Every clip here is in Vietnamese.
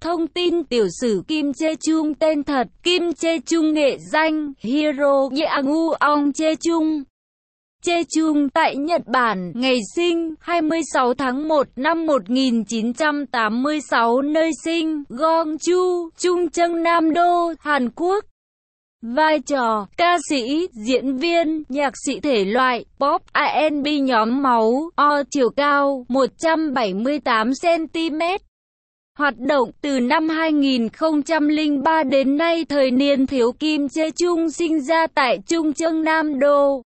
Thông tin tiểu sử Kim Chê Chung tên thật Kim Chê Chung nghệ danh Hiro Yeangu Ong Chê Chung Chê Chung tại Nhật Bản, ngày sinh 26 tháng 1 năm 1986 nơi sinh Gongju, Trung Trân Nam Đô, Hàn Quốc. Vai trò, ca sĩ, diễn viên, nhạc sĩ thể loại, pop, R&B nhóm máu, O chiều cao, 178cm. Hoạt động từ năm 2003 đến nay thời niên thiếu Kim Chê Chung sinh ra tại Trung Trương Nam Đô.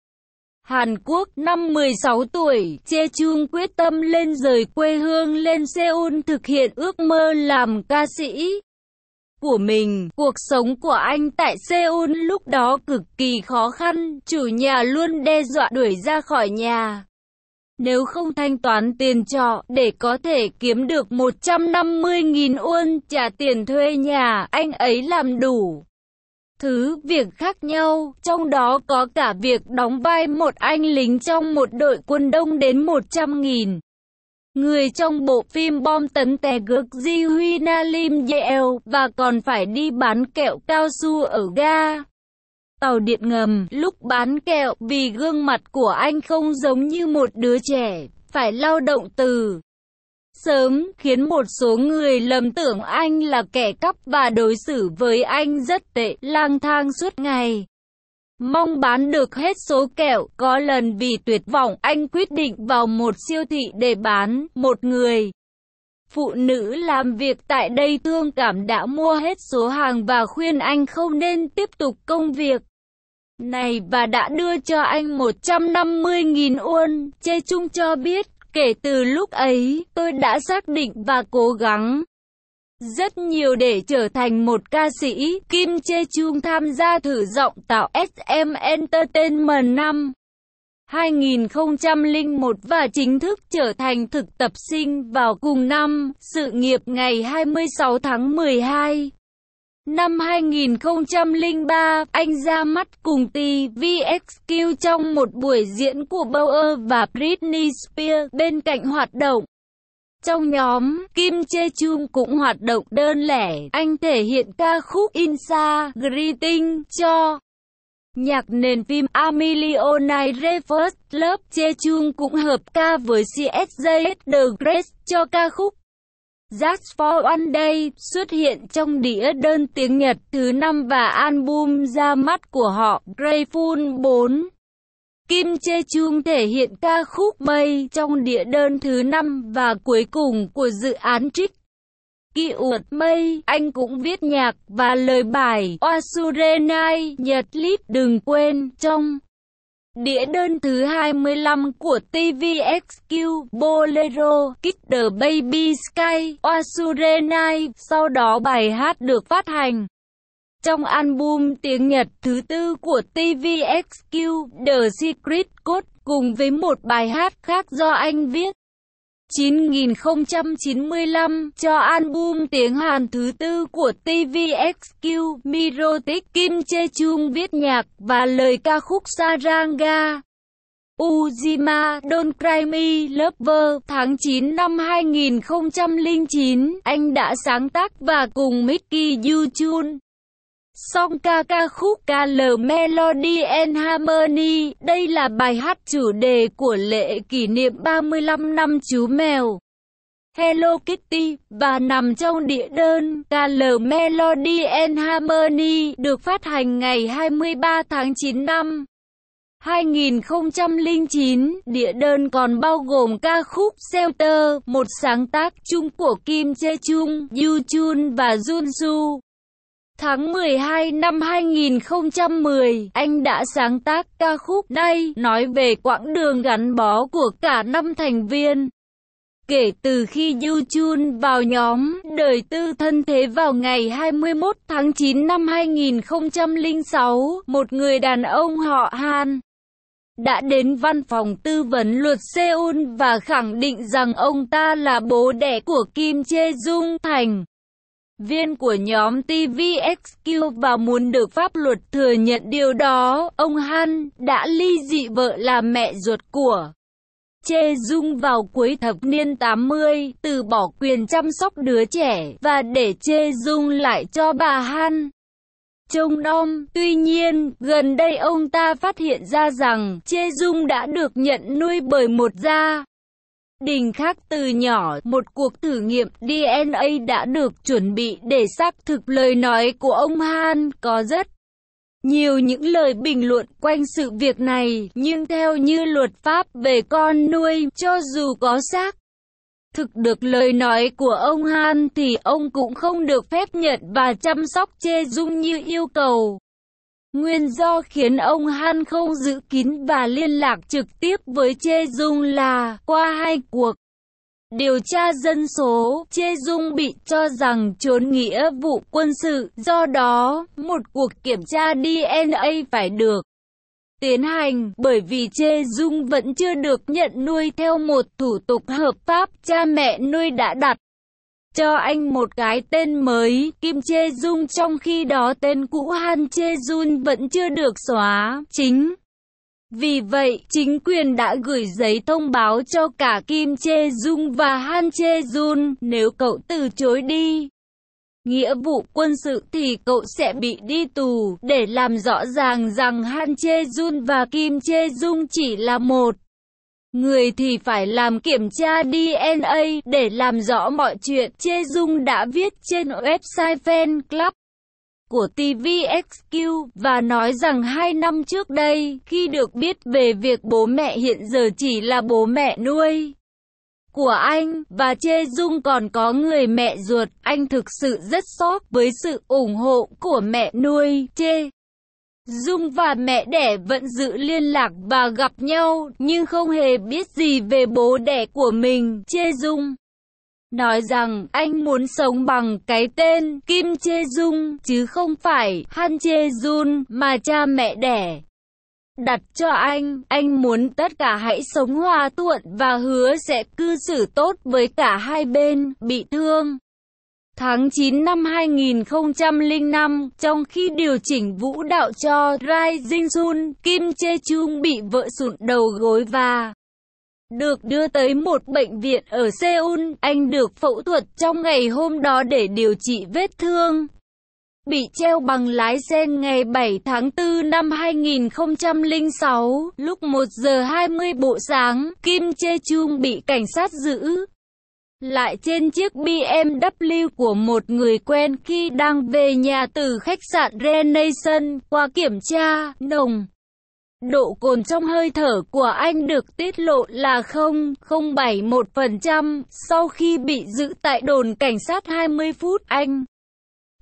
Hàn Quốc, năm 16 tuổi, Chê Chung quyết tâm lên rời quê hương lên Seoul thực hiện ước mơ làm ca sĩ của mình. Cuộc sống của anh tại Seoul lúc đó cực kỳ khó khăn, chủ nhà luôn đe dọa đuổi ra khỏi nhà. Nếu không thanh toán tiền trọ để có thể kiếm được 150.000 won trả tiền thuê nhà, anh ấy làm đủ. Thứ việc khác nhau, trong đó có cả việc đóng vai một anh lính trong một đội quân đông đến 100.000. Người trong bộ phim bom tấn tè gước Ji Huy Na Lim Yeo và còn phải đi bán kẹo cao su ở ga tàu điện ngầm, lúc bán kẹo, vì gương mặt của anh không giống như một đứa trẻ, phải lao động từ sớm, khiến một số người lầm tưởng anh là kẻ cắp và đối xử với anh rất tệ, lang thang suốt ngày. Mong bán được hết số kẹo, có lần vì tuyệt vọng, anh quyết định vào một siêu thị để bán, một người. Phụ nữ làm việc tại đây thương cảm đã mua hết số hàng và khuyên anh không nên tiếp tục công việc này và đã đưa cho anh 150.000 won. Chê Chung cho biết, kể từ lúc ấy, tôi đã xác định và cố gắng rất nhiều để trở thành một ca sĩ. Kim Chê Chung tham gia thử giọng tạo SM Entertainment năm 2001 và chính thức trở thành thực tập sinh vào cùng năm, sự nghiệp ngày 26 tháng 12. Năm 2003, anh ra mắt cùng TVXQ trong một buổi diễn của Bauer và Britney Spears bên cạnh hoạt động. Trong nhóm, Kim Chê Chung cũng hoạt động đơn lẻ, anh thể hiện ca khúc Insa Greeting cho nhạc nền phim Amelio Night First Love Chê Chung cũng hợp ca với CSJ The Grace cho ca khúc Jazz for One Day xuất hiện trong đĩa đơn tiếng Nhật thứ năm và album ra mắt của họ Grateful 4. Kim Chê Chung thể hiện ca khúc Mây trong đĩa đơn thứ năm và cuối cùng của dự án Trích. Kỳ uột Mây, anh cũng viết nhạc và lời bài Oasurenai Nhật Lít đừng quên trong Đĩa đơn thứ 25 của TVXQ, Bolero, Kiss the Baby Sky, Asure Night, sau đó bài hát được phát hành. Trong album tiếng Nhật thứ tư của TVXQ, The Secret Code, cùng với một bài hát khác do anh viết. 9095 cho album tiếng Hàn thứ tư của TVXQ Mirotic Kim Che Chung viết nhạc và lời ca khúc Saranga. Ujima Don't Cry Me Lover tháng 9 năm 2009, anh đã sáng tác và cùng Mickey Yuchun Song ca ca khúc Ca L Melody and Harmony, đây là bài hát chủ đề của lễ kỷ niệm 35 năm chú mèo. Hello Kitty và nằm trong địa đơn Ca L Melody and Harmony được phát hành ngày 23 tháng 9 năm 2009. Địa đơn còn bao gồm ca khúc Shelter, một sáng tác chung của Kim Jae Chung, Yu Chun và Jun Su. Tháng 12 năm 2010, anh đã sáng tác ca khúc Đây nói về quãng đường gắn bó của cả năm thành viên. Kể từ khi Du Chun vào nhóm Đời Tư Thân Thế vào ngày 21 tháng 9 năm 2006, một người đàn ông họ Han đã đến văn phòng tư vấn luật Seoul và khẳng định rằng ông ta là bố đẻ của Kim Chê jung Thành viên của nhóm TVXQ và muốn được pháp luật thừa nhận điều đó, ông Han đã ly dị vợ là mẹ ruột của Chê Dung vào cuối thập niên 80, từ bỏ quyền chăm sóc đứa trẻ, và để Chê Dung lại cho bà Han trông nom. Tuy nhiên, gần đây ông ta phát hiện ra rằng Chê Dung đã được nhận nuôi bởi một gia Đình khác từ nhỏ, một cuộc thử nghiệm DNA đã được chuẩn bị để xác thực lời nói của ông Han có rất nhiều những lời bình luận quanh sự việc này, nhưng theo như luật pháp về con nuôi, cho dù có xác thực được lời nói của ông Han thì ông cũng không được phép nhận và chăm sóc Chê Dung như yêu cầu. Nguyên do khiến ông Han không giữ kín và liên lạc trực tiếp với Chê Dung là qua hai cuộc điều tra dân số, Chê Dung bị cho rằng trốn nghĩa vụ quân sự, do đó một cuộc kiểm tra DNA phải được tiến hành bởi vì Chê Dung vẫn chưa được nhận nuôi theo một thủ tục hợp pháp cha mẹ nuôi đã đặt cho anh một cái tên mới, Kim Chê Dung trong khi đó tên cũ Han Chê Jun vẫn chưa được xóa, chính. Vì vậy, chính quyền đã gửi giấy thông báo cho cả Kim Chê Dung và Han Chê Jun, nếu cậu từ chối đi, nghĩa vụ quân sự thì cậu sẽ bị đi tù, để làm rõ ràng rằng Han Chê Jun và Kim Chê Dung chỉ là một. Người thì phải làm kiểm tra DNA để làm rõ mọi chuyện. Chê Dung đã viết trên website Fan Club của TVXQ và nói rằng hai năm trước đây, khi được biết về việc bố mẹ hiện giờ chỉ là bố mẹ nuôi của anh và Chê Dung còn có người mẹ ruột, anh thực sự rất sốc với sự ủng hộ của mẹ nuôi Chê. Dung và mẹ đẻ vẫn giữ liên lạc và gặp nhau, nhưng không hề biết gì về bố đẻ của mình, Chê Dung. Nói rằng anh muốn sống bằng cái tên Kim Chê Dung chứ không phải Han Chê Jun mà cha mẹ đẻ. Đặt cho anh, anh muốn tất cả hãy sống hòa thuận và hứa sẽ cư xử tốt với cả hai bên bị thương. Tháng 9 năm 2005, trong khi điều chỉnh vũ đạo cho Rai Sun, Kim Che Chung bị vợ sụn đầu gối và được đưa tới một bệnh viện ở Seoul. Anh được phẫu thuật trong ngày hôm đó để điều trị vết thương. Bị treo bằng lái xe ngày 7 tháng 4 năm 2006, lúc 1 giờ 20 bộ sáng, Kim Che Chung bị cảnh sát giữ lại trên chiếc BMW của một người quen khi đang về nhà từ khách sạn Renaissance qua kiểm tra nồng. Độ cồn trong hơi thở của anh được tiết lộ là 0,071%, sau khi bị giữ tại đồn cảnh sát 20 phút anh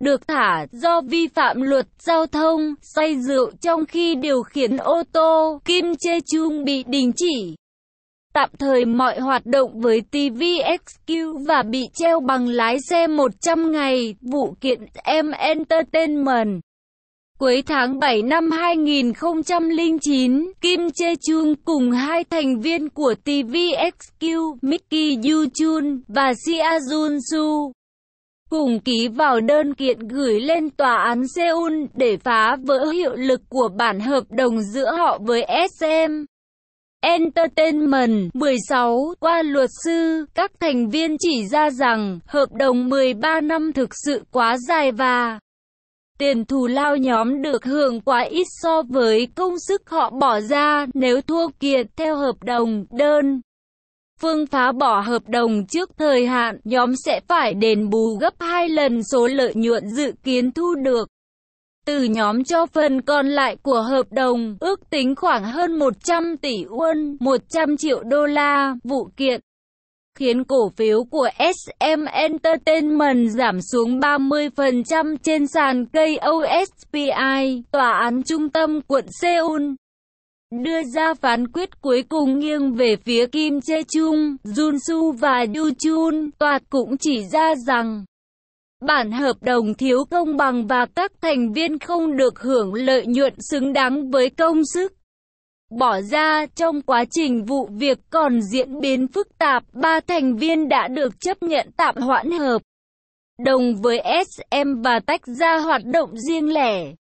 được thả do vi phạm luật giao thông, say rượu trong khi điều khiển ô tô, Kim Chê Chung bị đình chỉ tạm thời mọi hoạt động với TVXQ và bị treo bằng lái xe 100 ngày, vụ kiện M Entertainment. Cuối tháng 7 năm 2009, Kim Che Chung cùng hai thành viên của TVXQ, Mickey Yu Chun và Sia Jun Su, cùng ký vào đơn kiện gửi lên tòa án Seoul để phá vỡ hiệu lực của bản hợp đồng giữa họ với SM. Entertainment 16 qua luật sư, các thành viên chỉ ra rằng hợp đồng 13 năm thực sự quá dài và tiền thù lao nhóm được hưởng quá ít so với công sức họ bỏ ra nếu thua kiện theo hợp đồng đơn. Phương phá bỏ hợp đồng trước thời hạn, nhóm sẽ phải đền bù gấp 2 lần số lợi nhuận dự kiến thu được từ nhóm cho phần còn lại của hợp đồng, ước tính khoảng hơn 100 tỷ won, 100 triệu đô la, vụ kiện khiến cổ phiếu của SM Entertainment giảm xuống 30% trên sàn KOSPI, tòa án trung tâm quận Seoul. Đưa ra phán quyết cuối cùng nghiêng về phía Kim Jae Chung, Jun Su và Yoo Chun, tòa cũng chỉ ra rằng Bản hợp đồng thiếu công bằng và các thành viên không được hưởng lợi nhuận xứng đáng với công sức bỏ ra trong quá trình vụ việc còn diễn biến phức tạp, ba thành viên đã được chấp nhận tạm hoãn hợp đồng với SM và tách ra hoạt động riêng lẻ.